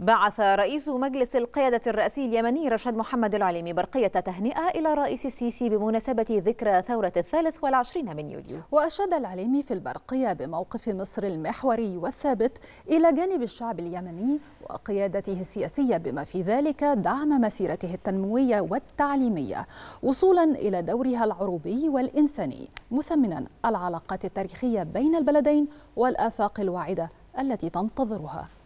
بعث رئيس مجلس القيادة الرئاسي اليمني رشاد محمد العليمي برقية تهنئة إلى الرئيس السيسي بمناسبة ذكرى ثورة الثالث والعشرين من يوليو وأشاد العليمي في البرقية بموقف مصر المحوري والثابت إلى جانب الشعب اليمني وقيادته السياسية بما في ذلك دعم مسيرته التنموية والتعليمية وصولا إلى دورها العروبي والإنساني مثمنا العلاقات التاريخية بين البلدين والآفاق الواعدة التي تنتظرها